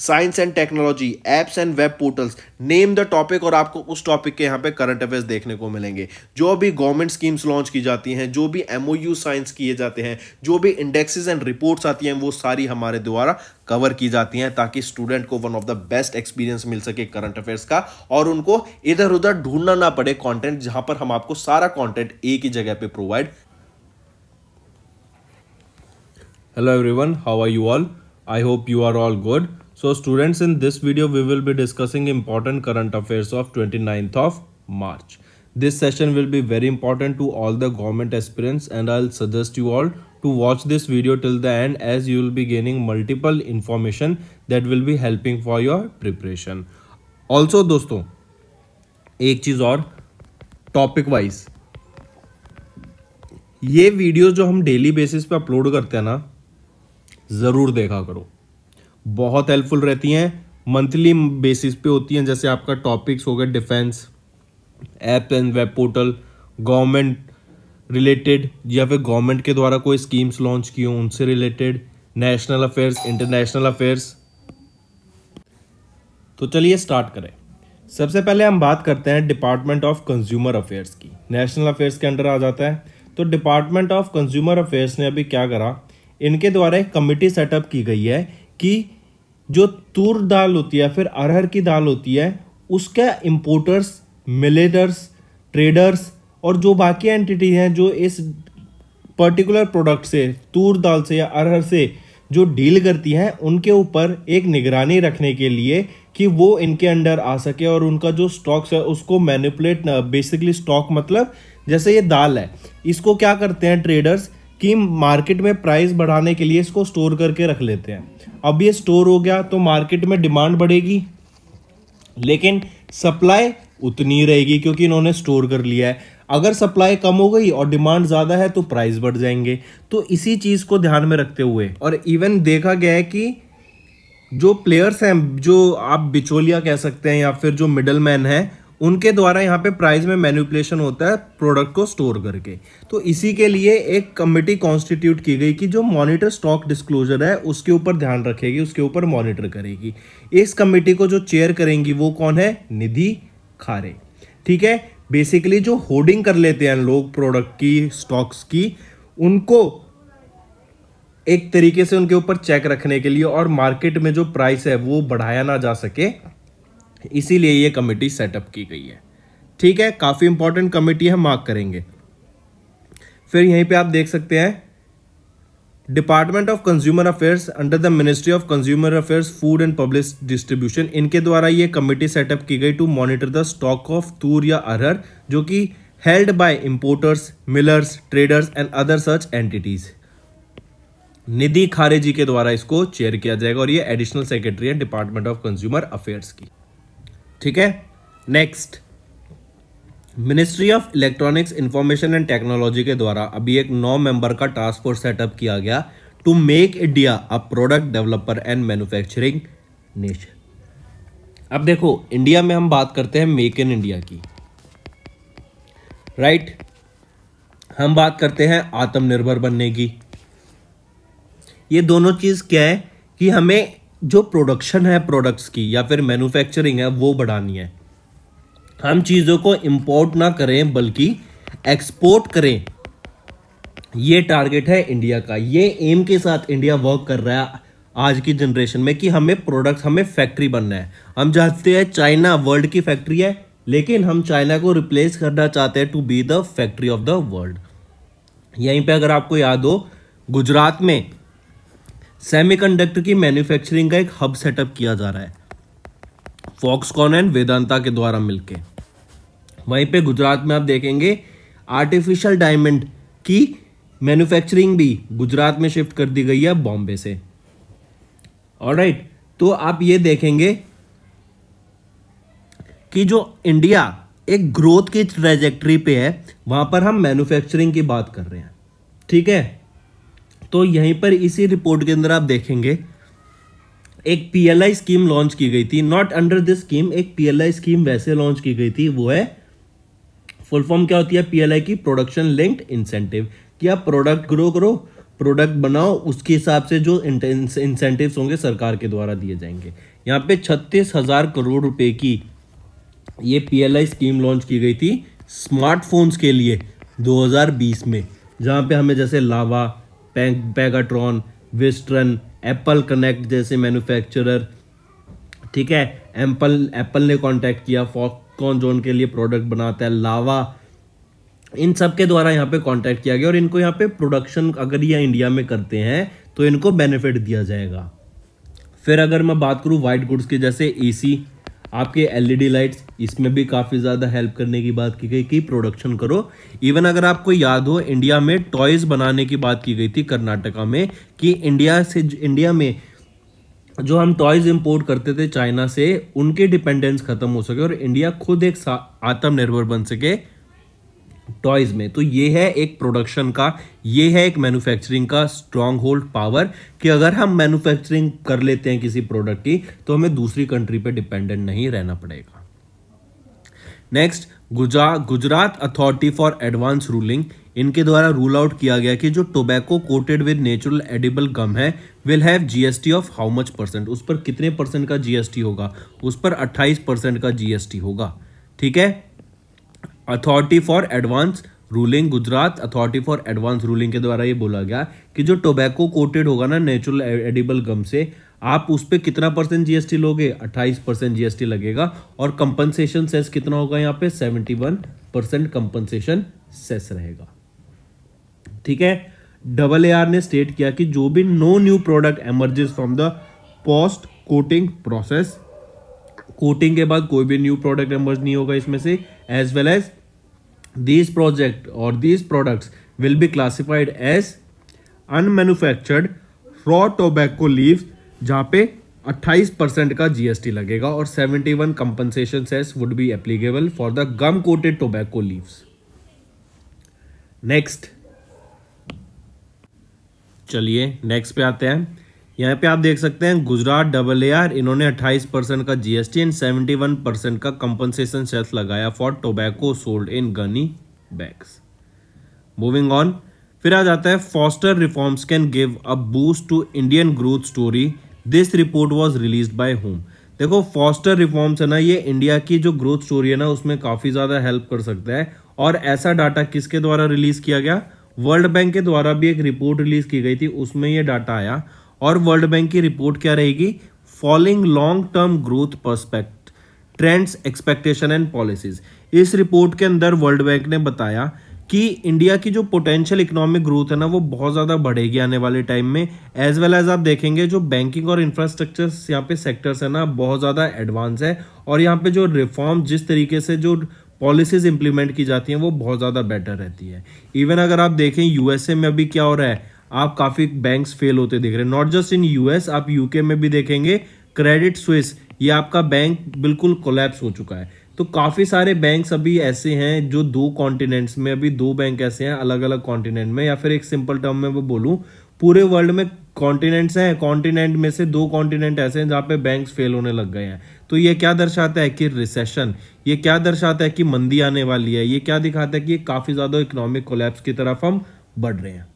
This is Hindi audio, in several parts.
Science and technology apps and web portals name the topic और आपको उस टॉपिक के यहाँ पे करंट अफेयर्स देखने को मिलेंगे जो भी गवर्नमेंट स्कीम्स लॉन्च की जाती हैं जो भी एम साइंस किए जाते हैं जो भी इंडेक्सेस एंड रिपोर्ट्स आती हैं वो सारी हमारे द्वारा कवर की जाती हैं ताकि स्टूडेंट को one of the best experience मिल सके करंट अफेयर्स का और उनको इधर उधर ढूंढना ना पड़े कॉन्टेंट जहां पर हम आपको सारा कॉन्टेंट एक ही जगह पर provide hello one how are you all I hope you are all good So students in this video we will be discussing important current affairs of 29th of March. This session will be very important to all the government aspirants and I'll suggest you all to watch this video till the end as you will be gaining multiple information that will be helping for your preparation. Also dosto ek cheez aur topic wise ये वीडियो जो हम डेली बेसिस पे अपलोड करते हैं ना ज़रूर देखा करो बहुत हेल्पफुल रहती हैं मंथली बेसिस पे होती हैं जैसे आपका टॉपिक्स हो गए defence app and web portal government related या फिर गवर्नमेंट के द्वारा कोई स्कीम्स लॉन्च की हों उनसे related national affairs international affairs तो चलिए स्टार्ट करें सबसे पहले हम बात करते हैं डिपार्टमेंट ऑफ कंज्यूमर अफेयर्स की नेशनल अफेयर्स के अंडर आ जाता है तो डिपार्टमेंट ऑफ कंज्यूमर अफेयर्स ने अभी क्या करा इनके द्वारा एक कमिटी सेटअप की गई है कि जो तूर दाल होती है फिर अरहर की दाल होती है उसका इम्पोर्टर्स मिलेटर्स ट्रेडर्स और जो बाकी एंटिटी हैं जो इस पर्टिकुलर प्रोडक्ट से तूर दाल से या अरहर से जो डील करती हैं उनके ऊपर एक निगरानी रखने के लिए कि वो इनके अंडर आ सके और उनका जो स्टॉक्स है उसको मैनिपुलेट बेसिकली स्टॉक मतलब जैसे ये दाल है इसको क्या करते हैं ट्रेडर्स कि मार्केट में प्राइस बढ़ाने के लिए इसको स्टोर करके रख लेते हैं अब ये स्टोर हो गया तो मार्केट में डिमांड बढ़ेगी लेकिन सप्लाई उतनी रहेगी क्योंकि इन्होंने स्टोर कर लिया है अगर सप्लाई कम हो गई और डिमांड ज़्यादा है तो प्राइस बढ़ जाएंगे तो इसी चीज़ को ध्यान में रखते हुए और इवन देखा गया है कि जो प्लेयर्स हैं जो आप बिचौलिया कह सकते हैं या फिर जो मिडल मैन हैं उनके द्वारा यहाँ पे प्राइस में मैन्युपुलेशन होता है प्रोडक्ट को स्टोर करके तो इसी के लिए एक कमेटी कॉन्स्टिट्यूट की गई कि जो मॉनिटर स्टॉक डिस्क्लोजर है उसके ऊपर ध्यान रखेगी उसके ऊपर मॉनिटर करेगी इस कमेटी को जो चेयर करेंगी वो कौन है निधि खारे ठीक है बेसिकली जो होर्डिंग कर लेते हैं लोग प्रोडक्ट की स्टॉक्स की उनको एक तरीके से उनके ऊपर चेक रखने के लिए और मार्केट में जो प्राइस है वो बढ़ाया ना जा सके इसीलिए ये कमेटी सेटअप की गई है ठीक है काफ़ी इंपॉर्टेंट कमेटी है मार्क करेंगे फिर यहीं पे आप देख सकते हैं department of consumer affairs under the ministry of consumer affairs food and public distribution इनके द्वारा ये कमेटी सेटअप की गई to monitor the stock of तूर या अरहर जो कि held by importers millers traders and other such entities Nidhi Khare ji के द्वारा इसको चेयर किया जाएगा और ये एडिशनल सेक्रेटरी है डिपार्टमेंट ऑफ कंज्यूमर अफेयर्स की ठीक है next ministry of electronics information and technology के द्वारा अभी एक नौ मेंबर का टास्क फोर्स सेटअप किया गया to make India a product developer and manufacturing nation अब देखो इंडिया में हम बात करते हैं मेक इन इंडिया की राइट right? हम बात करते हैं आत्मनिर्भर बनने की ये दोनों चीज क्या है कि हमें जो प्रोडक्शन है प्रोडक्ट्स की या फिर मैन्युफैक्चरिंग है वो बढ़ानी है हम चीज़ों को इंपोर्ट ना करें बल्कि एक्सपोर्ट करें ये टारगेट है इंडिया का ये एम के साथ इंडिया वर्क कर रहा है आज की जनरेशन में कि हमें प्रोडक्ट्स हमें फैक्ट्री बनना है हम चाहते हैं चाइना वर्ल्ड की फैक्ट्री है लेकिन हम चाइना को रिप्लेस करना चाहते हैं to be the factory of the world यहीं पे अगर आपको याद हो गुजरात में सेमीकंडक्टर की मैन्युफैक्चरिंग का एक हब सेटअप किया जा रहा है फॉक्सकॉन एंड वेदांता के द्वारा मिलके वहीं पे गुजरात में आप देखेंगे आर्टिफिशियल डायमंड की मैन्युफैक्चरिंग भी गुजरात में शिफ्ट कर दी गई है बॉम्बे से और राइट तो आप ये देखेंगे कि जो इंडिया एक ग्रोथ की ट्रेजेक्ट्री पे है वहां पर हम मैन्युफैक्चरिंग की बात कर रहे हैं ठीक है तो यहीं पर इसी रिपोर्ट के अंदर आप देखेंगे एक पीएलआई स्कीम लॉन्च की गई थी नॉट अंडर दिस स्कीम एक पीएलआई स्कीम वैसे लॉन्च की गई थी वो है फुल फॉर्म क्या होती है पीएलआई की प्रोडक्शन लिंक्ड इंसेंटिव कि आप प्रोडक्ट ग्रो करो प्रोडक्ट बनाओ उसके हिसाब से जो इंसेंटिव होंगे सरकार के द्वारा दिए जाएंगे यहाँ पे छत्तीस हज़ार करोड़ रुपए की ये पीएलआई स्कीम लॉन्च की गई थी स्मार्टफोन्स के लिए 2020 में जहाँ पे हमें जैसे Lava Pegatron Wistron Apple connect जैसे मैन्युफैक्चरर ठीक है एम्पल एप्पल ने कांटेक्ट किया फॉक्कॉन जोन के लिए प्रोडक्ट बनाता है लावा इन सब के द्वारा यहाँ पे कांटेक्ट किया गया और इनको यहाँ पे प्रोडक्शन अगर ये इंडिया में करते हैं तो इनको बेनिफिट दिया जाएगा फिर अगर मैं बात करूँ वाइट गुड्स की जैसे एसी e आपके एलईडी लाइट्स e इसमें भी काफ़ी ज़्यादा हेल्प करने की बात की गई कि प्रोडक्शन करो इवन अगर आपको याद हो इंडिया में टॉयज़ बनाने की बात की गई थी कर्नाटका में कि इंडिया से इंडिया में जो हम टॉयज़ इंपोर्ट करते थे चाइना से उनके डिपेंडेंस ख़त्म हो सके और इंडिया खुद एक आत्मनिर्भर बन सके टॉयज में तो ये है एक प्रोडक्शन का ये है एक मैन्युफैक्चरिंग का स्ट्रॉन्ग होल्ड पावर कि अगर हम मैन्युफैक्चरिंग कर लेते हैं किसी प्रोडक्ट की तो हमें दूसरी कंट्री पे डिपेंडेंट नहीं रहना पड़ेगा next Gujarat authority for advance ruling इनके द्वारा रूल आउट किया गया कि जो tobacco coated with natural edible gum है will have GST of how much percent उस पर कितने परसेंट का जीएसटी होगा उस पर 28 परसेंट का जीएसटी होगा ठीक है authority for advance ruling Gujarat authority for advance ruling के द्वारा ये बोला गया कि जो टोबैको कोटेड होगा ना नेचुरल एडिबल गम से आप उस पर कितना परसेंट जीएसटी लोगे 28 परसेंट जीएसटी लगेगा और कंपनसेशन सेस कितना होगा यहाँ पे 71 परसेंट कंपनसेशन सेस रहेगा ठीक है डबल ए आर ने स्टेट किया कि जो भी no new product emerges from the post coating process coating के बाद कोई भी न्यू प्रोडक्ट एमर्ज नहीं होगा इसमें से as well as these project or these products will be classified as unmanufactured raw tobacco leaves जहाँ पे 28 परसेंट का जीएसटी लगेगा और 71 one compensation cess would be applicable for the gum coated tobacco leaves next चलिए नेक्स्ट पे आते हैं यहाँ पे आप देख सकते हैं गुजरात डबल ए आर इन्होंने 28 परसेंट का जीएसटी एंड 71 परसेंट का कंपनसेशन सेस लगाया for tobacco sold in gunny bags moving on फिर आ जाता है foster reforms can give a boost to Indian growth story this report was release by whom देखो फॉस्टर रिफॉर्म्स है ना ये इंडिया की जो ग्रोथ स्टोरी है ना उसमें काफ़ी ज़्यादा हेल्प कर सकता है और ऐसा डाटा किसके द्वारा रिलीज़ किया गया वर्ल्ड बैंक के द्वारा भी एक रिपोर्ट रिलीज़ की गई थी उसमें ये डाटा आया और वर्ल्ड बैंक की रिपोर्ट क्या रहेगी following long term growth perspective trends expectation and policies इस रिपोर्ट के अंदर वर्ल्ड बैंक ने बताया कि इंडिया की जो पोटेंशियल इकोनॉमिक ग्रोथ है ना वो बहुत ज़्यादा बढ़ेगी आने वाले टाइम में एज वेल एज आप देखेंगे जो बैंकिंग और इंफ्रास्ट्रक्चर यहाँ पे सेक्टर्स है ना बहुत ज़्यादा एडवांस है और यहाँ पे जो रिफॉर्म जिस तरीके से जो पॉलिसीज इंप्लीमेंट की जाती हैं वो बहुत ज़्यादा बेटर रहती है इवन अगर आप देखें यूएसए में अभी क्या हो रहा है आप काफ़ी बैंक्स फेल होते देख रहे हैं नॉट जस्ट इन यूएस आप यूके में भी देखेंगे क्रेडिट स्विस ये आपका बैंक बिल्कुल कोलैप्स हो चुका है तो काफ़ी सारे बैंक्स अभी ऐसे हैं जो दो कॉन्टिनेंट्स में अभी दो बैंक ऐसे हैं अलग अलग कॉन्टिनेंट में या फिर एक सिंपल टर्म में वो बोलूँ पूरे वर्ल्ड में कॉन्टिनेंट्स हैं कॉन्टिनेंट में से दो कॉन्टिनेंट ऐसे हैं जहाँ पे बैंक्स फेल होने लग गए हैं तो ये क्या दर्शाता है कि रिसेशन ये क्या दर्शाता है कि मंदी आने वाली है ये क्या दिखाता है कि काफ़ी ज़्यादा इकोनॉमिक कोलैप्स की तरफ हम बढ़ रहे हैं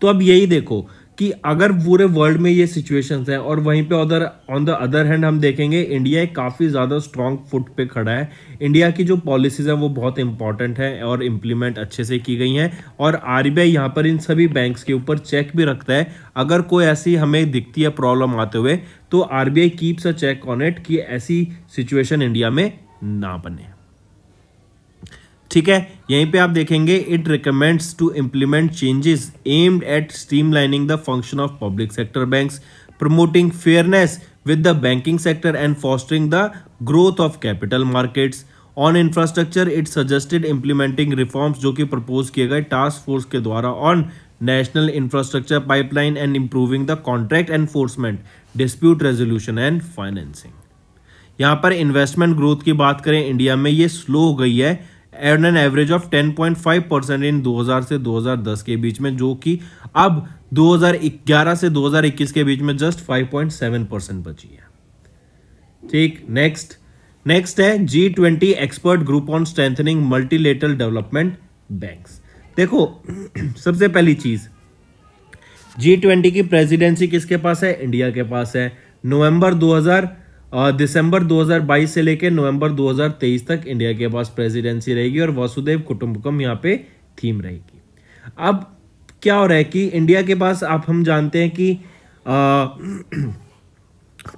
तो अब यही देखो कि अगर पूरे वर्ल्ड में ये सिचुएशन है और वहीं पे other on the other hand हम देखेंगे इंडिया एक काफ़ी ज़्यादा स्ट्रॉन्ग फुट पे खड़ा है इंडिया की जो पॉलिसीज़ हैं वो बहुत इंपॉर्टेंट हैं और इम्प्लीमेंट अच्छे से की गई हैं और आर बी यहाँ पर इन सभी बैंक्स के ऊपर चेक भी रखता है अगर कोई ऐसी हमें दिखती है प्रॉब्लम आते हुए तो R B I keeps a check on it कि ऐसी सिचुएशन इंडिया में ना बने ठीक है यहीं पे आप देखेंगे it recommends to implement changes aimed at streamlining the function of public sector banks promoting fairness with the banking sector and fostering the growth of capital markets on infrastructure it suggested implementing reforms जो कि प्रपोज किए गए टास्क फोर्स के द्वारा on national infrastructure pipeline and improving the contract enforcement dispute resolution and financing यहाँ पर इन्वेस्टमेंट ग्रोथ की बात करें इंडिया में ये स्लो हो गई है at an average of 10.5 percent in 2000 से 2010 के बीच में जो कि अब 2011 से 2021 के बीच में जस्ट 5.7 परसेंट बची है ठीक नेक्स्ट नेक्स्ट है G twenty expert group on strengthening multilateral development banks देखो सबसे पहली चीज जी ट्वेंटी की प्रेसिडेंसी किसके पास है इंडिया के पास है नवंबर हजार दिसंबर 2022 से लेकर नवंबर 2023 तक इंडिया के पास प्रेसिडेंसी रहेगी और वासुदेव कुटुंबकम यहाँ पे थीम रहेगी अब क्या हो रहा है कि इंडिया के पास आप हम जानते हैं कि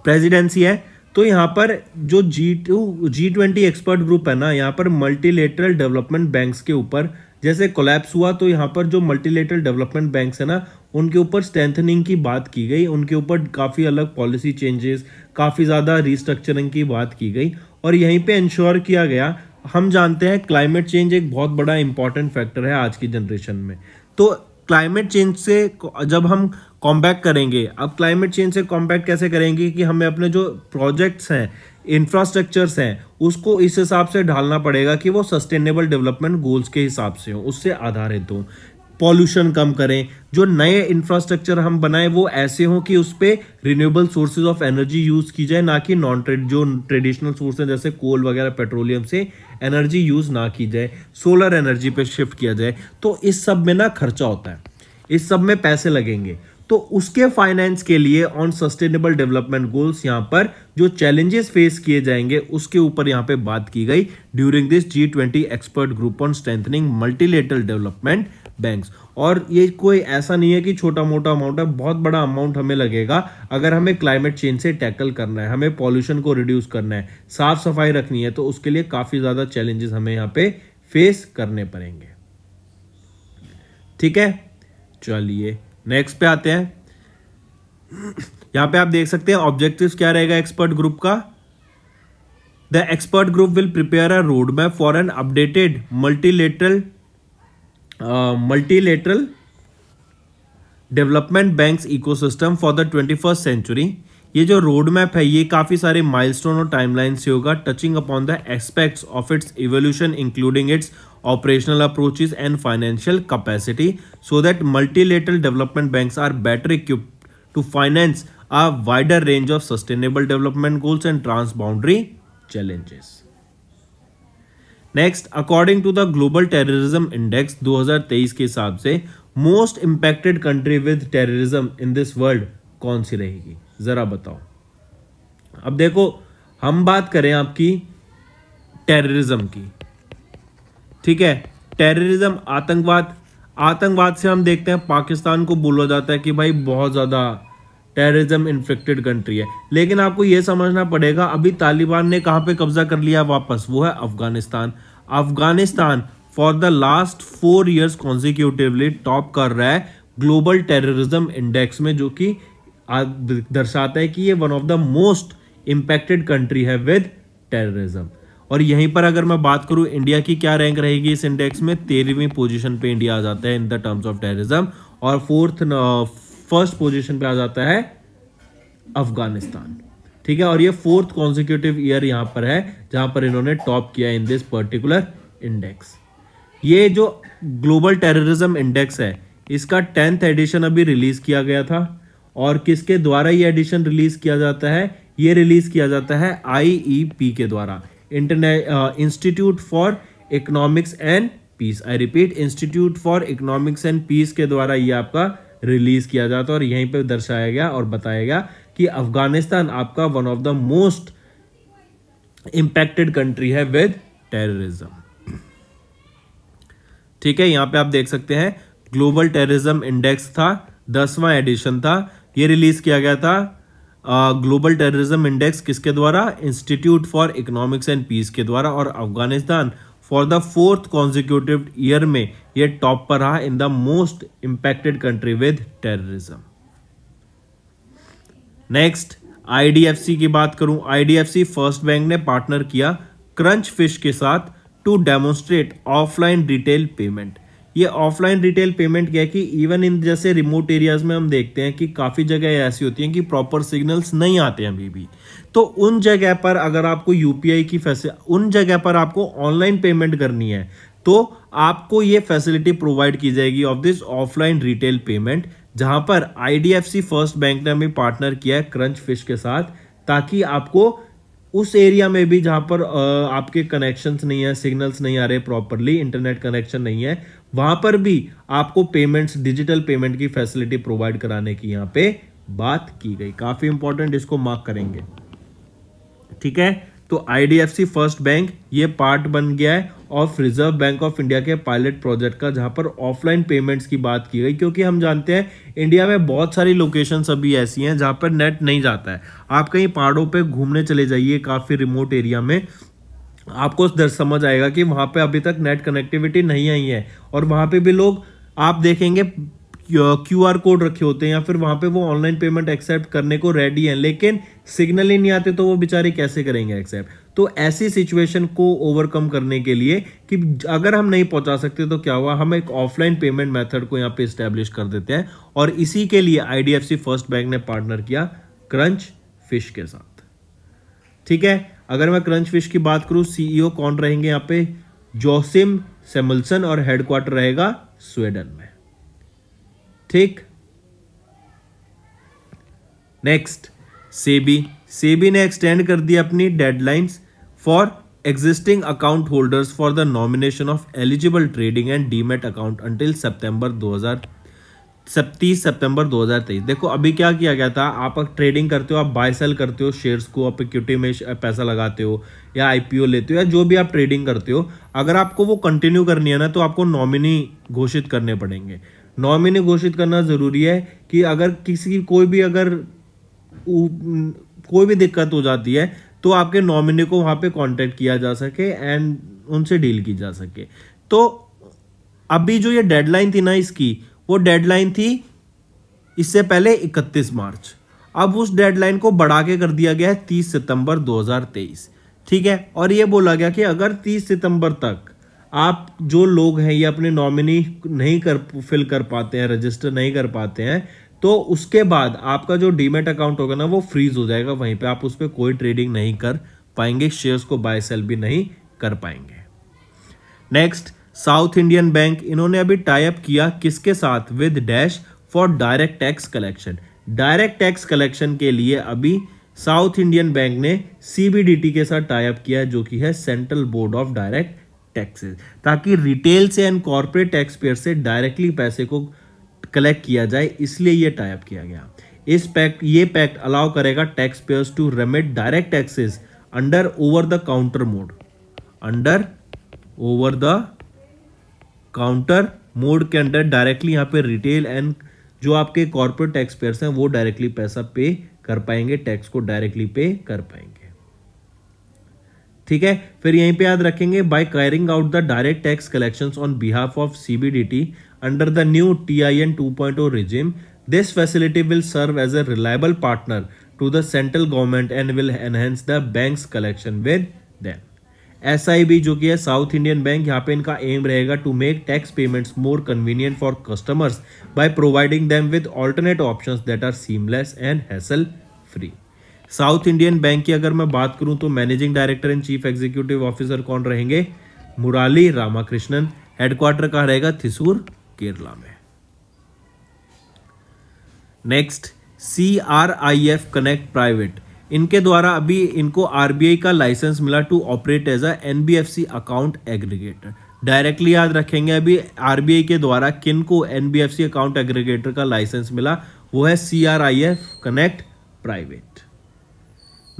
प्रेसिडेंसी है तो यहाँ पर जो G two G twenty expert group है ना यहाँ पर मल्टीलेटरल डेवलपमेंट बैंक्स के ऊपर जैसे कोलैप्स हुआ तो यहाँ पर जो मल्टीलेटरल डेवलपमेंट बैंक है ना उनके ऊपर स्ट्रेंथनिंग की बात की गई उनके ऊपर काफ़ी अलग पॉलिसी चेंजेस काफ़ी ज़्यादा रिस्ट्रक्चरिंग की बात की गई और यहीं पे इंश्योर किया गया हम जानते हैं क्लाइमेट चेंज एक बहुत बड़ा इंपॉर्टेंट फैक्टर है आज की जनरेशन में तो क्लाइमेट चेंज से जब हम कॉम्पैक्ट करेंगे अब क्लाइमेट चेंज से कॉम्पैक्ट कैसे करेंगे कि हमें अपने जो प्रोजेक्ट्स हैं इंफ्रास्ट्रक्चर्स हैं उसको इस हिसाब से ढालना पड़ेगा कि वो सस्टेनेबल डेवलपमेंट गोल्स के हिसाब से हो उससे आधारित हो पॉल्यूशन कम करें जो नए इंफ्रास्ट्रक्चर हम बनाए वो ऐसे हों कि उस पर renewable sources of energy use की जाए ना कि नॉन ट्रेड जो ट्रेडिशनल सोर्स हैं जैसे कोल वगैरह पेट्रोलियम से एनर्जी यूज़ ना की जाए सोलर एनर्जी पे शिफ्ट किया जाए तो इस सब में ना खर्चा होता है इस सब में पैसे लगेंगे तो उसके फाइनेंस के लिए ऑन सस्टेनेबल डेवलपमेंट गोल्स यहां पर जो चैलेंजेस फेस किए जाएंगे उसके ऊपर यहां पे बात की गई during this G twenty expert group on strengthening multilateral development banks और ये कोई ऐसा नहीं है कि छोटा मोटा अमाउंट है बहुत बड़ा अमाउंट हमें लगेगा अगर हमें क्लाइमेट चेंज से टैकल करना है हमें पॉल्यूशन को रिड्यूस करना है साफ सफाई रखनी है तो उसके लिए काफ़ी ज़्यादा चैलेंजेस हमें यहां पे फेस करने पड़ेंगे ठीक है चलिए नेक्स्ट पे आते हैं यहां पे आप देख सकते हैं ऑब्जेक्टिव क्या रहेगा एक्सपर्ट ग्रुप का the expert group will prepare a road map for an updated multilateral multilateral development banks ecosystem for the twenty first century ये जो रोड मैप है ये काफ़ी सारे माइलस्टोन और टाइमलाइन से होगा touching upon the aspects of its evolution including its operational approaches and financial capacity so that multilateral development banks are better equipped to finance a wider range of sustainable development goals and transboundary challenges. next according to the global terrorism index 2023 ke hisab se most impacted country with terrorism in this world kaun si rahegi zara batao ab dekho hum baat kare aapki terrorism की ठीक है टेररिज्म आतंकवाद आतंकवाद से हम देखते हैं पाकिस्तान को बोला जाता है कि भाई बहुत ज़्यादा टेररिज्म इन्फेक्टेड कंट्री है लेकिन आपको यह समझना पड़ेगा अभी तालिबान ने कहाँ पे कब्जा कर लिया वापस वो है Afghanistan Afghanistan for the last four years consecutively top कर रहा है ग्लोबल टेररिज्म इंडेक्स में जो कि दर्शाता है कि ये one of the most impacted country है विद टेररिज्म और यहीं पर अगर मैं बात करूं इंडिया की क्या रैंक रहेगी इस इंडेक्स में तेरहवीं पोजीशन पे इंडिया आ जाता है in the terms of terrorism और फोर्थ फर्स्ट पोजीशन पे आ जाता है अफगानिस्तान ठीक है और ये फोर्थ कॉन्जिक्यूटिव ईयर यहां पर है जहां पर इन्होंने टॉप किया इन दिस पर्टिकुलर इंडेक्स ये जो ग्लोबल टेररिज्म इंडेक्स है इसका टेंथ एडिशन अभी रिलीज किया गया था और किसके द्वारा ये एडिशन रिलीज किया जाता है ये रिलीज किया जाता है आईईपी e के द्वारा inter institute for economics and peace I repeat institute for economics and peace के द्वारा ये आपका रिलीज किया जाता है और यहीं पे दर्शाया गया और बताया गया कि अफगानिस्तान आपका one of the most impacted country है विद टेररिज्म ठीक है यहां पे आप देख सकते हैं ग्लोबल टेररिज्म इंडेक्स था दसवां एडिशन था ये रिलीज किया गया था ग्लोबल टेररिज्म इंडेक्स किसके द्वारा institute for economics and peace के द्वारा और Afghanistan for the fourth consecutive year में यह टॉप पर रहा in the most impacted country with terrorism next IDFC की बात करूं आईडीएफसी फर्स्ट बैंक ने पार्टनर किया क्रंच फिश के साथ to demonstrate offline retail payment ये ऑफलाइन रिटेल पेमेंट क्या है कि इवन इन जैसे रिमोट एरियाज में हम देखते हैं कि काफ़ी जगह ऐसी होती हैं कि प्रॉपर सिग्नल्स नहीं आते हैं अभी भी तो उन जगह पर अगर आपको यूपीआई की फैसे उन जगह पर आपको ऑनलाइन पेमेंट करनी है तो आपको ये फैसिलिटी प्रोवाइड की जाएगी of this offline retail payment जहां पर आईडीएफसी फर्स्ट बैंक ने हमें पार्टनर किया है क्रंच फिश के साथ ताकि आपको उस एरिया में भी जहां पर आपके कनेक्शंस नहीं है सिग्नल्स नहीं आ रहे प्रॉपरली इंटरनेट कनेक्शन नहीं है वहां पर भी आपको पेमेंट्स डिजिटल पेमेंट की फैसिलिटी प्रोवाइड कराने की यहां पे बात की गई काफ़ी इंपॉर्टेंट इसको मार्क करेंगे ठीक है तो आईडीएफसी फर्स्ट बैंक ये पार्ट बन गया है of Reserve Bank of India के पायलट प्रोजेक्ट का जहां पर ऑफलाइन पेमेंट्स की बात की गई क्योंकि हम जानते हैं इंडिया में बहुत सारी लोकेशन अभी ऐसी हैं जहां पर नेट नहीं जाता है आप कहीं पहाड़ों पर घूमने चले जाइए काफ़ी रिमोट एरिया में आपको दर समझ आएगा कि वहाँ पर अभी तक नेट कनेक्टिविटी नहीं आई है और वहाँ पर भी लोग आप देखेंगे क्यू आर कोड रखे होते हैं या फिर वहाँ पे वो ऑनलाइन पेमेंट एक्सेप्ट करने को रेडी हैं लेकिन सिग्नल ही नहीं आते तो वो बेचारे कैसे करेंगे एक्सेप्ट तो ऐसी सिचुएशन को ओवरकम करने के लिए कि अगर हम नहीं पहुंचा सकते तो क्या हुआ हम एक ऑफलाइन पेमेंट मेथड को यहाँ पे इस्टेब्लिश कर देते हैं और इसी के लिए आईडीएफसी फर्स्ट बैंक ने पार्टनर किया क्रंच फिश के साथ ठीक है अगर मैं क्रंच फिश की बात करूँ सीईओ e कौन रहेंगे यहाँ पे जोसिम सेमुलसन और हेडक्वार्टर रहेगा स्वीडन में ठीक नेक्स्ट सेबी सेबी ने एक्सटेंड कर दी अपनी deadlines for existing account holders for the nomination of eligible trading and demat account until सितंबर 2000 तीस सितंबर 2023 देखो अभी क्या किया गया था आप ट्रेडिंग करते हो आप बाय सेल करते हो शेयर्स को आप इक्विटी में पैसा लगाते हो या आईपीओ लेते हो या जो भी आप ट्रेडिंग करते हो अगर आपको वो कंटिन्यू करनी है ना तो आपको नॉमिनी घोषित करने पड़ेंगे नॉमिनी घोषित करना ज़रूरी है कि अगर किसी की कोई भी अगर कोई भी दिक्कत हो जाती है तो आपके नॉमिनी को वहाँ पे कांटेक्ट किया जा सके एंड उनसे डील की जा सके तो अभी जो ये डेडलाइन थी ना इसकी वो डेडलाइन थी इससे पहले 31 मार्च अब उस डेडलाइन को बढ़ा के कर दिया गया है तीस सितंबर दो ठीक है और ये बोला गया कि अगर तीस सितंबर तक आप जो लोग हैं ये अपने नॉमिनी नहीं कर फिल कर पाते हैं रजिस्टर नहीं कर पाते हैं तो उसके बाद आपका जो डीमेट अकाउंट होगा ना वो फ्रीज हो जाएगा वहीं पे आप उस पर कोई ट्रेडिंग नहीं कर पाएंगे शेयर्स को बाय सेल भी नहीं कर पाएंगे नेक्स्ट साउथ इंडियन बैंक इन्होंने अभी टाइप किया किसके साथ with dash for direct tax collection direct tax collection के लिए अभी साउथ इंडियन बैंक ने सीबीडीटी के साथ टाइप किया जो कि है central board of direct taxes ताकि रिटेल से एंड कॉरपोरेट टैक्स पेयर से डायरेक्टली पैसे को कलेक्ट किया जाए इसलिए यह टाइप किया गया इस पैक्ट ये पैक्ट अलाउ करेगा tax payers to remit direct taxes under over the counter mode under over the counter mode के अंडर डायरेक्टली यहाँ पे रिटेल एंड जो आपके कॉरपोरेट टैक्स पेयर्स हैं वो डायरेक्टली पैसा पे कर पाएंगे टैक्स को डायरेक्टली पे कर पाएंगे ठीक है फिर यहीं पे याद रखेंगे by carrying out the direct tax collections on behalf of CBDT under the new TIN 2.0 regime this facility will serve as a reliable partner to the central government and will enhance the bank's collection with them as जो कि है साउथ इंडियन बैंक यहाँ पे इनका एम रहेगा to make tax payments more convenient for customers by providing them with alternate options that are seamless and hassle free South Indian bank की अगर मैं बात करूं तो managing director and chief executive officer कौन रहेंगे मुराली रामाकृष्णन हेडक्वार्टर कहा रहेगा थिसूर केरला में next C R I F connect private इनके द्वारा अभी इनको आरबीआई का लाइसेंस मिला to operate as a NBFC account aggregator directly याद रखेंगे अभी आरबीआई के द्वारा किन को एनबीएफसी अकाउंट एग्रीगेटर का लाइसेंस मिला वो है C R I F connect private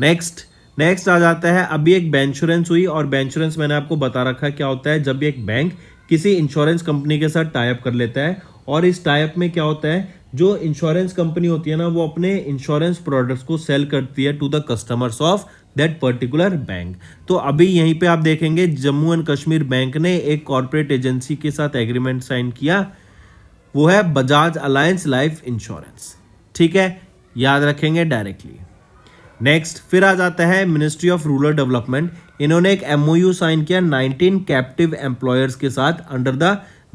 next next आ जाता है अभी एक बेंश्योरेंस हुई और बेंश्योरेंस मैंने आपको बता रखा क्या होता है जब भी एक बैंक किसी इंश्योरेंस कंपनी के साथ टाइप कर लेता है और इस टाइप में क्या होता है जो इंश्योरेंस कंपनी होती है ना वो अपने इंश्योरेंस प्रोडक्ट्स को सेल करती है to the customers of that particular bank तो अभी यहीं पे आप देखेंगे जम्मू एंड कश्मीर बैंक ने एक कॉरपोरेट एजेंसी के साथ एग्रीमेंट साइन किया वो है बजाज अलायंस लाइफ इंश्योरेंस ठीक है याद रखेंगे डायरेक्टली नेक्स्ट फिर आ जाता है मिनिस्ट्री ऑफ रूरल डेवलपमेंट इन्होंने एक एमओयू साइन किया 19 कैप्टिव एम्प्लॉयर्स के साथ अंडर द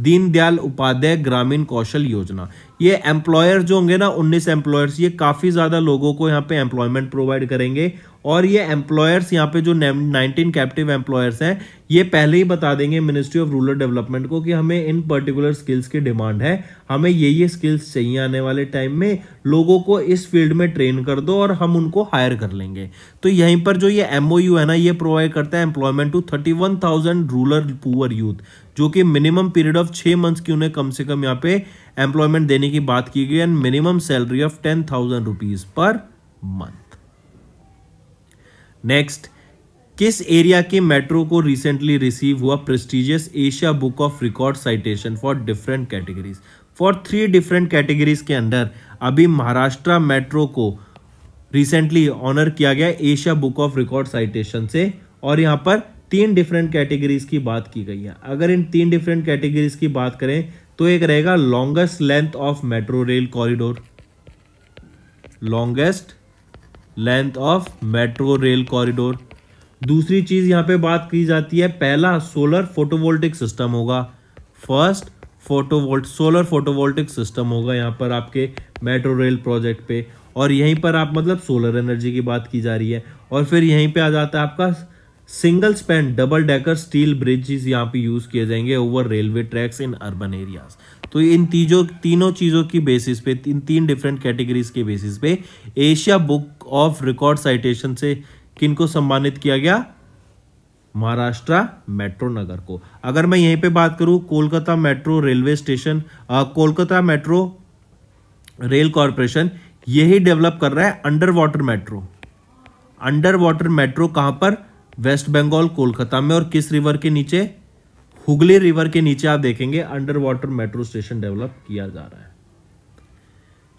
दीनदयाल उपाध्याय ग्रामीण कौशल योजना ये एम्प्लॉयर जो होंगे ना 19 एम्प्लॉयर्स ये काफ़ी ज़्यादा लोगों को यहाँ पे एम्प्लॉयमेंट प्रोवाइड करेंगे और ये एम्प्लॉयर्स यहाँ पे जो नाइनटीन कैप्टिव एम्प्लॉयर्स हैं ये पहले ही बता देंगे मिनिस्ट्री ऑफ रूरल डेवलपमेंट को कि हमें इन पर्टिकुलर स्किल्स की डिमांड है हमें ये ये स्किल्स चाहिए आने वाले टाइम में लोगों को इस फील्ड में ट्रेन कर दो और हम उनको हायर कर लेंगे तो यहीं पर जो ये एम है ना ये प्रोवाइड करता है employment to thirty one thousand rural poor youth जो कि मिनिमम पीरियड ऑफ छः मंथ्स की उन्हें कम से कम यहाँ पे एम्प्लॉयमेंट देने की बात की गई and minimum salary of ten thousand rupees per month next किस एरिया के मेट्रो को रिसेंटली रिसीव हुआ prestigious Asia book of record citation for different categories for three different categories के अंदर अभी महाराष्ट्र मेट्रो को रिसेंटली ऑनर किया गया Asia book of record citation से और यहाँ पर तीन डिफरेंट कैटेगरीज की बात की गई है अगर इन तीन डिफरेंट कैटेगरीज की बात करें तो एक रहेगा longest length of metro rail corridor longest length of metro rail corridor दूसरी चीज़ यहाँ पे बात की जाती है पहला सोलर फोटोवोल्टिक सिस्टम होगा first photovolt solar photovoltaic system होगा यहाँ पर आपके मेट्रो रेल प्रोजेक्ट पे और यहीं पर आप मतलब सोलर एनर्जी की बात की जा रही है और फिर यहीं पे आ जाता है आपका single span double decker steel bridges यहाँ पे यूज़ किए जाएंगे over railway tracks in urban areas तो इन तीजों तीनों चीज़ों की बेसिस पे इन तीन डिफरेंट कैटेगरीज के बेसिस पे Asia book of record citation से किनको सम्मानित किया गया महाराष्ट्र मेट्रो नगर को अगर मैं यहीं पे बात करूं Kolkata metro railway station Kolkata metro rail corporation यही डेवलप कर रहा है under water metro under water metro कहां पर वेस्ट बंगाल कोलकाता में और किस रिवर के नीचे हुगली रिवर के नीचे आप देखेंगे under water metro station develop किया जा रहा है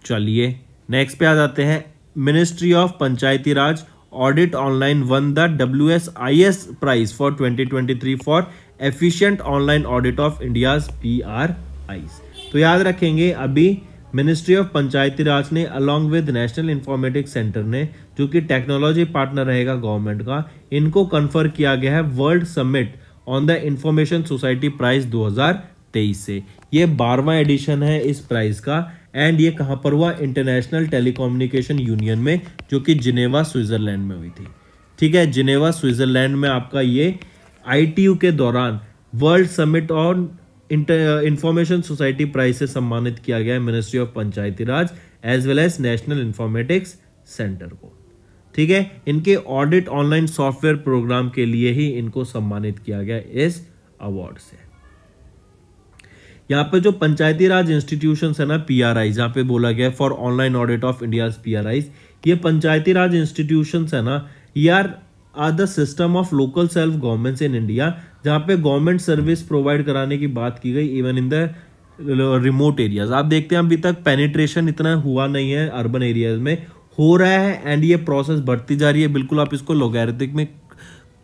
चलिए नेक्स्ट पे आ जाते हैं ministry of Panchayati the W S I S prize for twenty twenty three for efficient online audit of India P R I तो याद रखेंगे अभी मिनिस्ट्री ऑफ पंचायती राज ने along with national informatics centre ने जो कि टेक्नोलॉजी पार्टनर रहेगा गवर्नमेंट का इनको कन्फर किया गया है world summit on the information society prize दो हजार तेईस से ये बारवा एडिशन है इस प्राइज का एंड ये कहाँ पर हुआ इंटरनेशनल टेलीकम्युनिकेशन यूनियन में जो कि जिनेवा स्विट्ज़रलैंड में हुई थी ठीक है जिनेवा स्विट्ज़रलैंड में आपका ये आईटीयू के दौरान world summit on inter information society prize से सम्मानित किया गया ministry of Panchayati Raj as well as national informatics centre को ठीक है इनके ऑडिट ऑनलाइन सॉफ्टवेयर प्रोग्राम के लिए ही इनको सम्मानित किया गया इस अवार्ड से यहाँ पे जो पंचायती राज इंस्टीट्यूशन है ना पी आर आई जहाँ पे बोला गया for online audit of India P R Is ये पंचायती राज इंस्टीट्यूशन है ना ये are are the system of local self government in India जहाँ पे गवर्नमेंट सर्विस प्रोवाइड कराने की बात की गई even in the remote areas आप देखते हैं अभी तक पेनिट्रेशन इतना हुआ नहीं है अर्बन एरियाज में हो रहा है एंड ये प्रोसेस बढ़ती जा रही है बिल्कुल आप इसको लोगैरिथिक में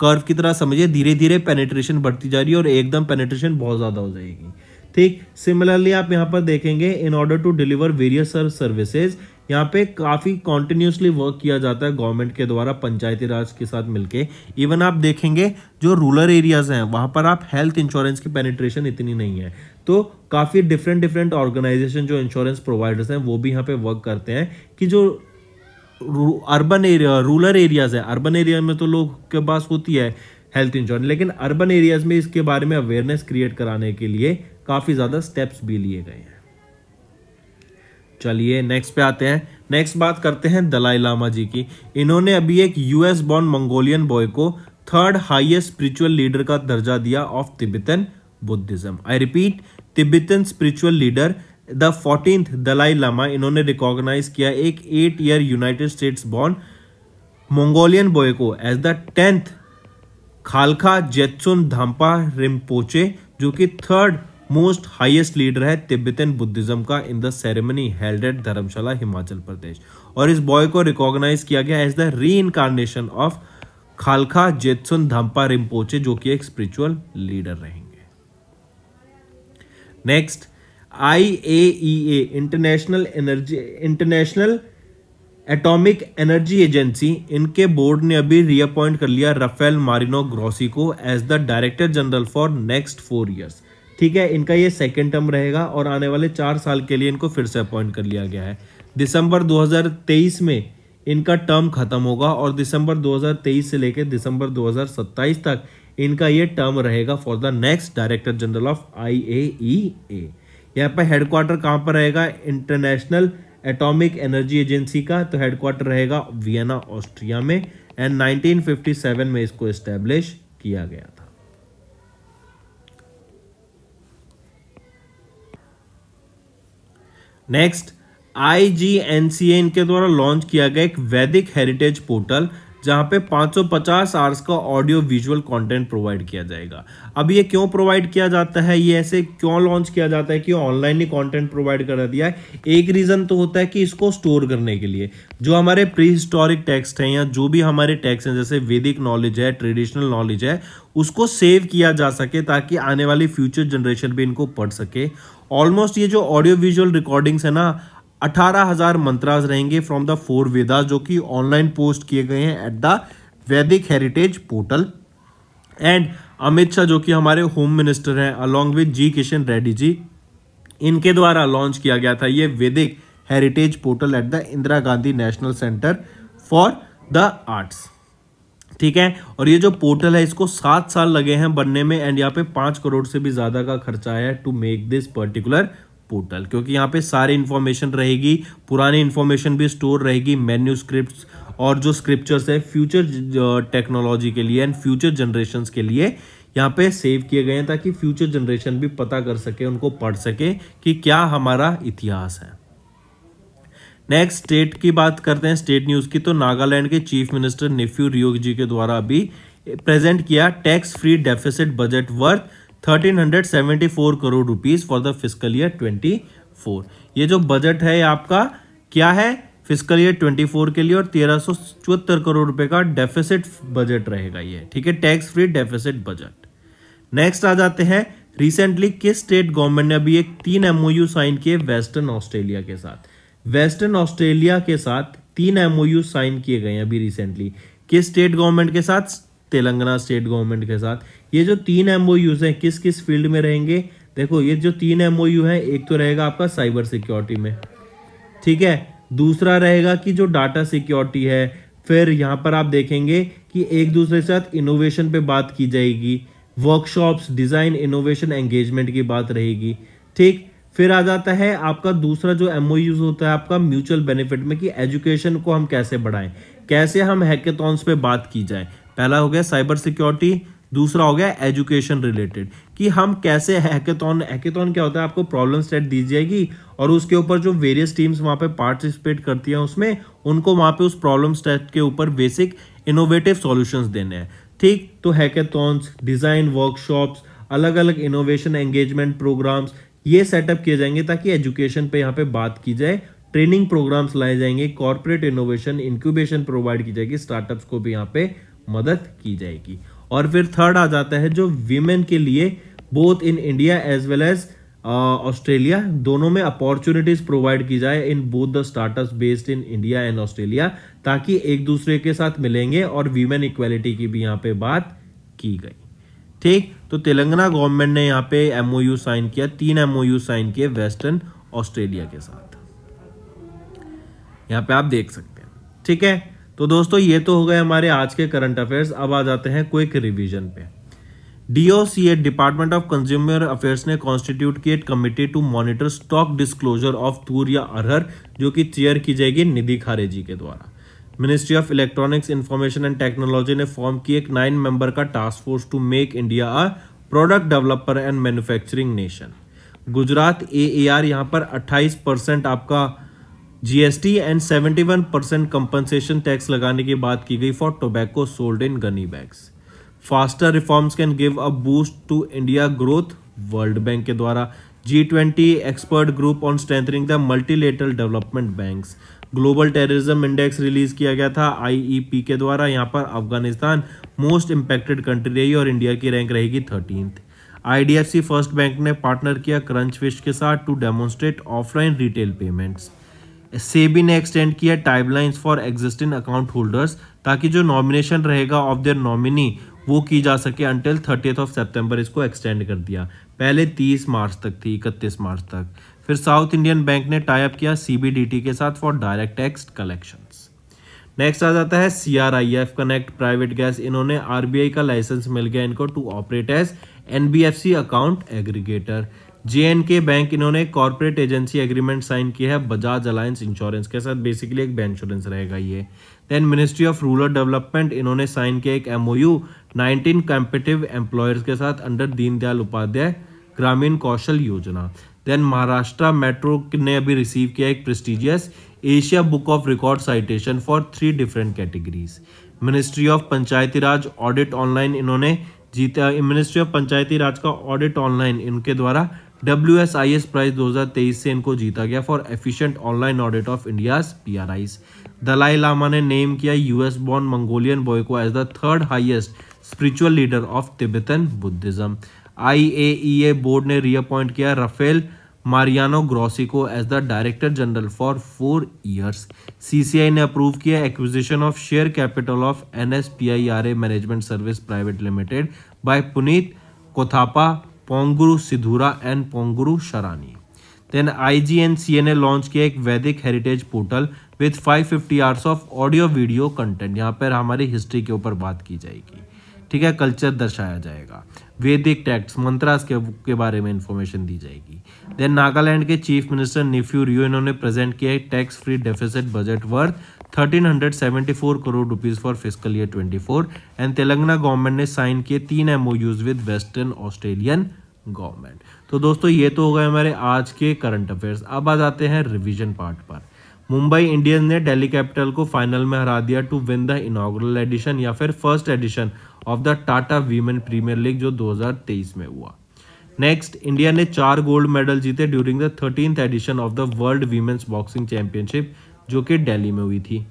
कर्व की तरह समझिए धीरे धीरे पेनिट्रेशन बढ़ती जा रही है और एकदम पेनिट्रेशन बहुत ज़्यादा हो जाएगी ठीक सिमिलरली आप यहाँ पर देखेंगे in order to deliver various services यहाँ पे काफ़ी कॉन्टिन्यूसली वर्क किया जाता है गवर्नमेंट के द्वारा पंचायती राज के साथ मिलके इवन आप देखेंगे जो रूरल एरियाज हैं वहाँ पर आप हेल्थ इंश्योरेंस की पेनिट्रेशन इतनी नहीं है तो काफ़ी डिफरेंट डिफरेंट ऑर्गेनाइजेशन जो इंश्योरेंस प्रोवाइडर्स हैं वो भी यहाँ पे वर्क करते हैं कि जो अर्बन एरिया रूरल एरियाज है अर्बन एरिया में तो लोग के पास होती है हेल्थ इंश्योरेंस लेकिन अर्बन एरियाज में इसके बारे में अवेयरनेस क्रिएट कराने के लिए काफ़ी ज़्यादा स्टेप्स भी लिए गए हैं चलिए नेक्स्ट पे आते हैं नेक्स्ट बात करते हैं दलाई लामा जी की इन्होंने अभी एक यूएस बॉर्न मंगोलियन बॉय को थर्ड हाईएस्ट स्पिरिचुअल लीडर का दर्जा दिया of Tibetan Buddhism I repeat Tibetan spiritual leader the fourteenth Dalai Lama इन्होंने रिकॉग्नाइज किया एक eight year United States born Mongolian boy को एज द टेंथ खालखा जेत्सुन धाम्पा रिमपोचे जो कि थर्ड मोस्ट हाईएस्ट लीडर है तिब्बतन बुद्धिज्म का in the ceremony held at Dharamshala Himachal Pradesh और इस बॉय को रिकॉग्नाइज किया गया as the reincarnation of खालखा जेतसुन धम्पा रिम्पोचे जो कि एक स्पिरिचुअल लीडर रहेंगे next I A International Energy International Atomic Energy Agency इनके बोर्ड ने अभी रीअपॉइंट कर लिया राफेल मारिनो ग्रोसी को as the director general for next four years ठीक है इनका ये सेकेंड टर्म रहेगा और आने वाले चार साल के लिए इनको फिर से अपॉइंट कर लिया गया है दिसंबर 2023 में इनका टर्म खत्म होगा और दिसंबर 2023 से लेकर दिसंबर 2027 तक इनका ये टर्म रहेगा for the next director general of I A E A यहाँ पर हेडक्वार्टर कहाँ पर रहेगा इंटरनेशनल एटॉमिक एनर्जी एजेंसी का तो हेडक्वार्टर रहेगा वियना ऑस्ट्रिया में एंड 1957 में इसको इस्टेब्लिश किया गया था next I G N C ए इनके द्वारा लॉन्च किया गया एक वैदिक हेरिटेज पोर्टल जहाँ पे 550 आवर्स का ऑडियो विजुअल कंटेंट प्रोवाइड किया जाएगा अब ये क्यों प्रोवाइड किया जाता है ये ऐसे क्यों लॉन्च किया जाता है कि ऑनलाइन ही कंटेंट प्रोवाइड करा दिया है एक रीज़न तो होता है कि इसको स्टोर करने के लिए जो हमारे प्री हिस्टोरिक टेक्स्ट हैं या जो भी हमारे टेक्स्ट हैं जैसे वैदिक नॉलेज है ट्रेडिशनल नॉलेज है उसको सेव किया जा सके ताकि आने वाली फ्यूचर जनरेशन भी इनको पढ़ सके ऑलमोस्ट ये जो ऑडियो विजुअल रिकॉर्डिंग्स है ना अठारह हजार मंत्राज रहेंगे फ्रॉम द फोर वेदास जो कि ऑनलाइन पोस्ट किए गए हैं at the Vedic heritage portal and Amit Shah जो कि हमारे होम मिनिस्टर हैं along with G Kishan Reddy ji इनके द्वारा लॉन्च किया गया था ये Vedic heritage portal at the Indira Gandhi national centre for the arts ठीक है और ये जो पोर्टल है इसको सात साल लगे हैं बनने में एंड यहाँ पे पांच करोड़ से भी ज़्यादा का खर्चा आया है to make this particular portal क्योंकि यहाँ पे सारी इन्फॉर्मेशन रहेगी पुरानी इन्फॉर्मेशन भी स्टोर रहेगी मेन्यू स्क्रिप्ट और जो स्क्रिप्चर्स है फ्यूचर टेक्नोलॉजी के लिए एंड फ्यूचर जनरेशन के लिए यहाँ पे सेव किए गए हैं ताकि फ्यूचर जनरेशन भी पता कर सके उनको पढ़ सके कि क्या हमारा इतिहास है नेक्स्ट स्टेट की बात करते हैं स्टेट न्यूज़ की तो नागालैंड के चीफ मिनिस्टर निफ्यू रियोग जी के द्वारा अभी प्रेजेंट किया tax free deficit budget worth 1374 crore rupees for the physical year 24 ये जो बजट है आपका क्या है फिजिकल ईयर 24 के लिए और तेरह करोड़ रुपए का डेफिसिट बजट रहेगा ये ठीक है tax free deficit budget next आ जाते हैं रिसेंटली किस स्टेट गवर्नमेंट ने अभी एक तीन एमओयू साइन किए वेस्टर्न ऑस्ट्रेलिया के साथ वेस्टर्न ऑस्ट्रेलिया के साथ तीन एमओयू साइन किए गए अभी रिसेंटली किस स्टेट गवर्नमेंट के साथ तेलंगाना स्टेट गवर्नमेंट के साथ ये जो तीन एम ओ यूज हैं किस किस फील्ड में रहेंगे देखो ये जो तीन एम ओ यू है एक तो रहेगा आपका साइबर सिक्योरिटी में ठीक है दूसरा रहेगा कि जो डाटा सिक्योरिटी है फिर यहाँ पर आप देखेंगे कि एक दूसरे के साथ इनोवेशन पे बात की जाएगी वर्कशॉप्स डिज़ाइन इनोवेशन एंगेजमेंट की बात रहेगी ठीक फिर आ जाता है आपका दूसरा जो एम होता है आपका म्यूचुअल बेनिफिट में कि एजुकेशन को हम कैसे बढ़ाएं कैसे हम हैकेथॉन्स पे बात की जाए पहला हो गया साइबर सिक्योरिटी दूसरा हो गया एजुकेशन रिलेटेड कि हम कैसे हैकेथॉन हैकेथॉन क्या होता है आपको प्रॉब्लम सेट दी जाएगी और उसके ऊपर जो वेरियस टीम्स वहाँ पे पार्टिसिपेट करती हैं उसमें उनको वहाँ पे उस प्रॉब्लम सेट के ऊपर बेसिक इनोवेटिव सॉल्यूशंस देने हैं ठीक तो हैकेथॉन्स डिज़ाइन वर्कशॉप्स अलग अलग इनोवेशन एंगेजमेंट प्रोग्राम्स ये सेटअप किए जाएंगे ताकि एजुकेशन पर यहाँ पे बात की जाए ट्रेनिंग प्रोग्राम्स लाए जाएंगे कॉर्पोरेट इनोवेशन इंक्यूबेशन प्रोवाइड की जाएगी स्टार्टअप्स को भी यहाँ पर मदद की जाएगी और फिर थर्ड आ जाता है जो विमेन के लिए both in India as well as Australia दोनों में अपॉर्चुनिटीज प्रोवाइड की जाए in both the startup based in India and Australia ताकि एक दूसरे के साथ मिलेंगे और वीमेन इक्वालिटी की भी यहाँ पे बात की गई ठीक तो तेलंगाना गवर्नमेंट ने यहाँ पे एमओयू साइन किया तीन एमओयू साइन किए वेस्टर्न ऑस्ट्रेलिया के साथ यहाँ पे आप देख सकते हैं ठीक है तो दोस्तों ये तो हो गए हमारे आज के करंट अफेयर्स अब आ जाते हैं क्विक रिवीजन पे DOCA department of consumer affairs ने कॉन्स्टिट्यूट की एक committee to monitor stock disclosure of तूर या अरहर जो कि चेयर की जाएगी निधि खारे जी के द्वारा ministry of electronics information and technology ने फॉर्म की एक नाइन मेंबर का task force to make India a product developer and manufacturing nation Gujarat A A R यहाँ पर अट्ठाईस परसेंट आपका GST and 71 percent compensation tax लगाने की बात की गई for tobacco sold in gunny bags faster reforms can give a boost to India growth World Bank के द्वारा G twenty expert group on strengthening the multilateral development bank global terrorism index release किया गया था आईईपी e के द्वारा यहाँ पर अफगानिस्तान मोस्ट इम्पैक्टेड कंट्री रही और इंडिया की रैंक रहेगी थर्टीन आईडीएफसी फर्स्ट बैंक ने पार्टनर किया क्रंच फिश के साथ to demonstrate offline retail payments SEBI ने एक्सटेंड किया timelines for existing account holders ताकि जो नॉमिनेशन रहेगा ऑफ देयर नॉमिनी वो की जा सके अंटिल थर्टीथ ऑफ सेप्टेम्बर इसको एक्सटेंड कर दिया पहले 30 मार्च तक थी 31 मार्च तक फिर साउथ इंडियन बैंक ने टाइप किया सी के साथ for direct tax collection next आ जाता है C R I F connect private गैस इन्होंने आर बी आई का लाइसेंस मिल गया इनको to operate as N B F C account aggregator J bank इन्होंने कॉर्पोरेट एजेंसी एग्रीमेंट साइन किया है बजाज अलायंस इंश्योरेंस के साथ बेसिकली एक बैंक इंश्योरेंस रहेगा ये then ministry of rural development इन्होंने साइन किया एक M O U nineteen competitive employers के साथ अंडर दीनदयाल उपाध्याय ग्रामीण कौशल योजना देन महाराष्ट्र मेट्रो ने अभी रिसीव किया एक prestigious Asia book of record citation for three different categories ministry of Panchayati Raj audit online इन्होंने जीता मिनिस्ट्री ऑफ पंचायती राज का ऑडिट ऑनलाइन इनके द्वारा W S I S prize दो हज़ार तेईस से इनको जीता गया for efficient online audit of India's P R Is Dalai Lama ने नेम किया यूएस बॉर्न मंगोलियन बॉय को as the third highest spiritual leader of Tibetan Buddhism I A E A board ने रीअपॉइंट किया राफेल मारियानो ग्रॉसी को as the director general for four years C C I ने अप्रूव किया acquisition of share capital of N S P I R A management service private limited by Puneet Kothapa Ponguru Sidhura and Ponguru Sharani N C A ने लॉन्च किया एक Vedic heritage portal with 550 hours of audio video content यहाँ पर हमारी हिस्ट्री के ऊपर बात की जाएगी ठीक है कल्चर दर्शाया जाएगा वैदिक टेक्स्ट मंत्रास के, के बारे में इंफॉर्मेशन दी जाएगी देन नागालैंड के चीफ मिनिस्टर निफ्यू रियो इन्होंने प्रेजेंट किया एक tax free deficit budget worth 1374 crore rupees for physical year 24 and Telangana government ने साइन किए तीन MoUs with Western Australian government तो दोस्तों ये तो हो गए हमारे आज के करंट अफेयर्स अब आ जाते हैं रिविजन पार्ट पर मुंबई इंडियंस ने दिल्ली कैपिटल को फाइनल में हरा दिया to win the inaugural edition या फिर first edition of the Tata Women Premier League जो 2023 में हुआ नेक्स्ट इंडिया ने चार गोल्ड मेडल जीते during the thirteen edition of the World Women's boxing championship जो कि दिल्ली में हुई थी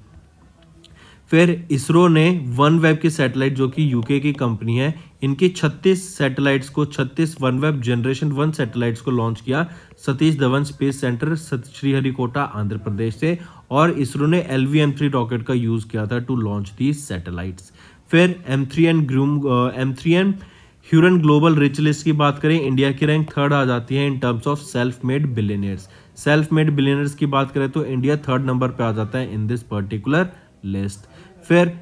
फिर इसरो ने वन वेब के सैटेलाइट जो कि यूके की कंपनी है इनके 36 सैटेलाइट्स को 36 OneWeb generation one satellites को लॉन्च किया सतीश धवन स्पेस सेंटर श्रीहरिकोटा आंध्र प्रदेश से और इसरो ने L V M three rocket का यूज़ किया था टू लॉन्च दी सैटेलाइट्स फिर एम थ्री एन ग्रूम M three N Hurun global rich list की बात करें इंडिया की रैंक थर्ड आ जाती है in terms of self made billionaires self made billionaires की बात करें तो इंडिया थर्ड नंबर पर आ जाता है इन दिस पर्टिकुलर लिस्ट फिर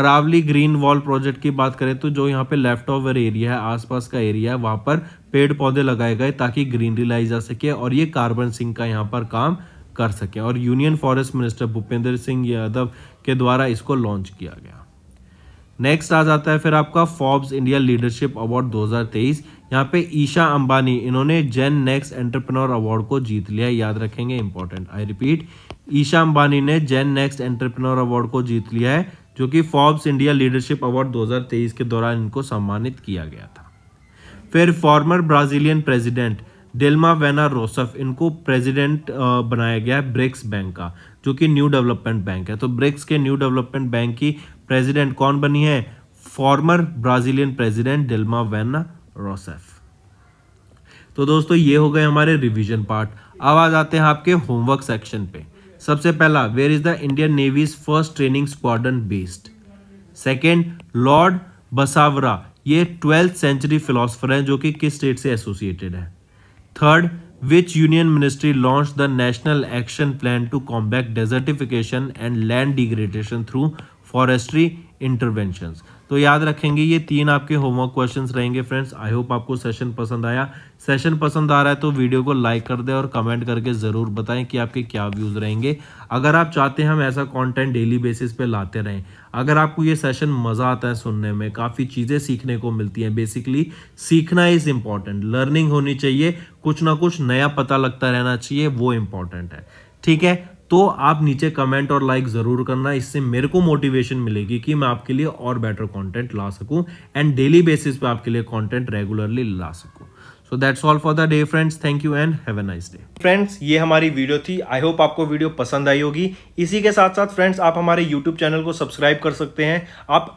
अरावली ग्रीन वॉल प्रोजेक्ट की बात करें तो जो यहाँ पे लेफ्ट ओवर एरिया है आसपास का एरिया है वहाँ पर पेड़ पौधे लगाए गए ताकि ग्रीनरी लाई जा सके और ये कार्बन सिंह का यहाँ पर काम कर सके और union forest minister Bhupendra Singh Yadav के द्वारा इसको लॉन्च किया गया नेक्स्ट आ जाता है फिर आपका फॉर्ब्स इंडिया लीडरशिप अवार्ड 2023 यहाँ पे ईशा अंबानी इन्होंने जेन नेक्स्ट एंटरप्रनोर अवार्ड को जीत लिया याद रखेंगे important I repeat Isha Ambani ने जेन नेक्स्ट एंटरप्रेन्योर अवार्ड को जीत लिया है जो कि फॉर्ब्स इंडिया लीडरशिप अवार्ड 2023 के दौरान इनको सम्मानित किया गया था फिर former Brazilian president Dilma Vana Rousseff इनको प्रेसिडेंट बनाया गया है ब्रिक्स बैंक का जो कि न्यू डेवलपमेंट बैंक है तो ब्रिक्स के न्यू डेवलपमेंट बैंक की प्रेजिडेंट कौन बनी है former Brazilian president Dilma Vana Rousseff तो दोस्तों ये हो गए हमारे रिविजन पार्ट अब आ जाते हैं आपके होमवर्क सेक्शन पे सबसे पहला where is the Indian navy's first training squadron based second lord Basavara ये ट्वेल्थ सेंचुरी फिलोसफर हैं जो कि किस स्टेट से एसोसिएटेड है third which union ministry launch the national action plan to combat desertification and land degradation through forestry interventions तो याद रखेंगे ये तीन आपके होमवर्क क्वेश्चन रहेंगे फ्रेंड्स आई होप आपको सेशन पसंद आया सेशन पसंद आ रहा है तो वीडियो को लाइक कर दें और कमेंट करके ज़रूर बताएं कि आपके क्या व्यूज़ रहेंगे अगर आप चाहते हैं हम ऐसा कंटेंट डेली बेसिस पे लाते रहें अगर आपको ये सेशन मज़ा आता है सुनने में काफ़ी चीज़ें सीखने को मिलती हैं बेसिकली सीखना इज़ इम्पॉर्टेंट लर्निंग होनी चाहिए कुछ ना कुछ नया पता लगता रहना चाहिए वो इम्पॉर्टेंट है ठीक है तो आप नीचे कमेंट और लाइक ज़रूर करना इससे मेरे को मोटिवेशन मिलेगी कि मैं आपके लिए और बेटर कंटेंट ला सकूं एंड डेली बेसिस पे आपके लिए कंटेंट रेगुलरली ला सकूं so that's all for the day friends thank you and have a nice day friends ये हमारी वीडियो थी आई होप आपको वीडियो पसंद आई होगी इसी के साथ साथ फ्रेंड्स आप हमारे यूट्यूब चैनल को सब्सक्राइब कर सकते हैं आप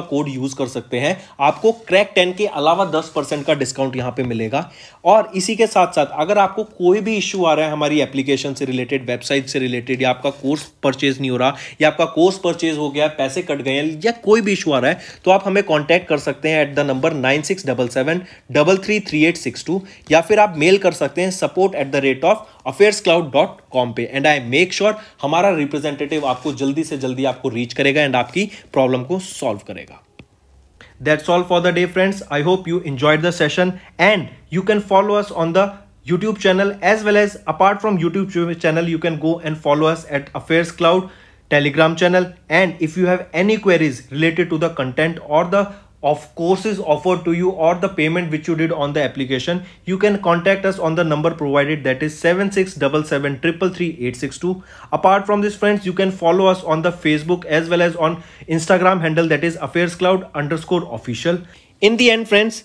का कोड यूज कर सकते हैं आपको क्रैक टेन के अलावा दस परसेंट का डिस्काउंट यहां पे मिलेगा और इसी के साथ साथ अगर आपको कोई भी इश्यू आ रहा है हमारी एप्लीकेशन से रिलेटेड वेबसाइट से रिलेटेड या आपका कोर्स परचेज नहीं हो रहा या आपका कोर्स परचेज हो गया पैसे कट गए या कोई भी इशू आ रहा है तो आप हमें कॉन्टैक्ट कर सकते हैं एट द नंबर नाइन या फिर आप मेल कर सकते हैं support at the rate of affairs cloud dot com पे एंड आई मेक श्योर हमारा रिप्रेजेंटेटिव आपको जल्दी से जल्दी आपको रीच करेगा एंड आपकी प्रॉब्लम को सॉल्व करेगा that solve for the day friends I hope you enjoy the session and you can follow us on the YouTube channel as well as apart from YouTube channel you can go and follow us at affairs cloud Telegram channel and if you have any queries related to the content और the of courses offered to you or the payment which you did on the application, you can contact us on the number provided that is 767733862. Apart from this friends, you can follow us on the Facebook as well as on Instagram handle that is Affairs Cloud underscore official. In the end friends,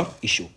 issue.